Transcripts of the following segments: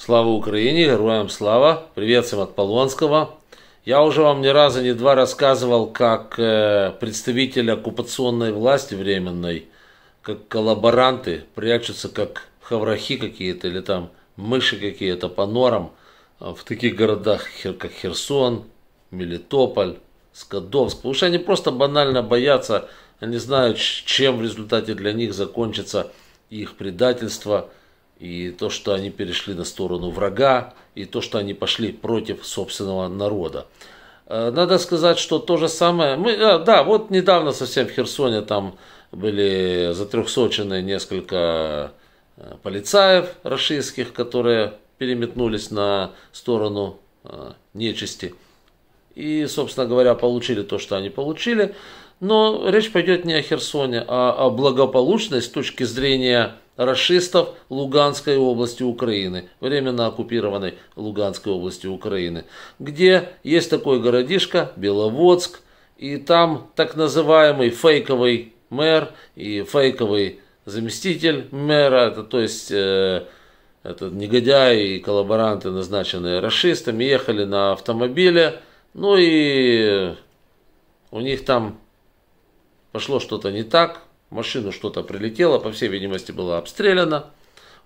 Слава Украине, героям слава. Привет всем от Полонского. Я уже вам не раз и не два рассказывал, как э, представители оккупационной власти временной, как коллаборанты, прячутся как хаврахи какие-то или там мыши какие-то по норам э, в таких городах, как Херсон, Мелитополь, Скадовск. Потому что они просто банально боятся, они знают, чем в результате для них закончится их предательство – и то, что они перешли на сторону врага, и то, что они пошли против собственного народа. Э, надо сказать, что то же самое... Мы, э, да, вот недавно совсем в Херсоне там были затрехсочены несколько э, полицаев российских, которые переметнулись на сторону нечисти. И, собственно говоря, получили то, что они получили. Но речь пойдет не о Херсоне, а о благополучной с точки зрения расистов Луганской области Украины, временно оккупированной Луганской области Украины, где есть такой городишко Беловодск, и там так называемый фейковый мэр и фейковый заместитель мэра, это, то есть э, это негодяи и коллаборанты, назначенные расистами, ехали на автомобиле, ну и у них там пошло что-то не так, машину что-то прилетело, по всей видимости, была обстреляна.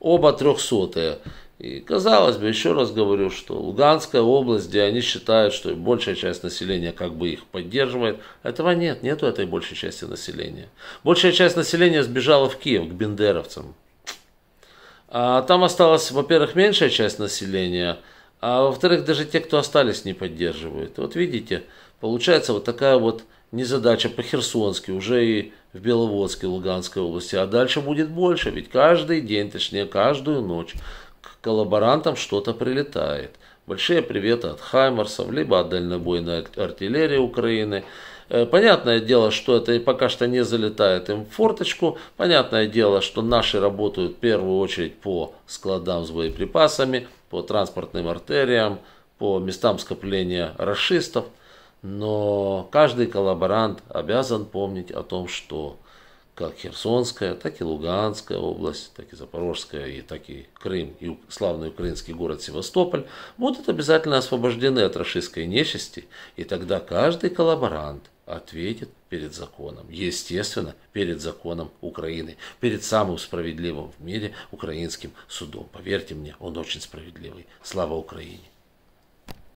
Оба трехсотые. И казалось бы, еще раз говорю, что Луганская область, где они считают, что большая часть населения как бы их поддерживает, этого нет, нету этой большей части населения. Большая часть населения сбежала в Киев к бендеровцам. А там осталась, во-первых, меньшая часть населения, а во-вторых, даже те, кто остались, не поддерживают. Вот видите, Получается вот такая вот незадача по-херсонски, уже и в Беловодске, Луганской области. А дальше будет больше, ведь каждый день, точнее каждую ночь, к коллаборантам что-то прилетает. Большие приветы от Хаймарсов, либо от дальнобойной артиллерии Украины. Э, понятное дело, что это пока что не залетает им в форточку. Понятное дело, что наши работают в первую очередь по складам с боеприпасами, по транспортным артериям, по местам скопления расистов – но каждый коллаборант обязан помнить о том, что как Херсонская, так и Луганская область, так и Запорожская, и так и Крым, и славный украинский город Севастополь будут обязательно освобождены от российской нечисти, и тогда каждый коллаборант ответит перед законом, естественно, перед законом Украины, перед самым справедливым в мире украинским судом. Поверьте мне, он очень справедливый. Слава Украине!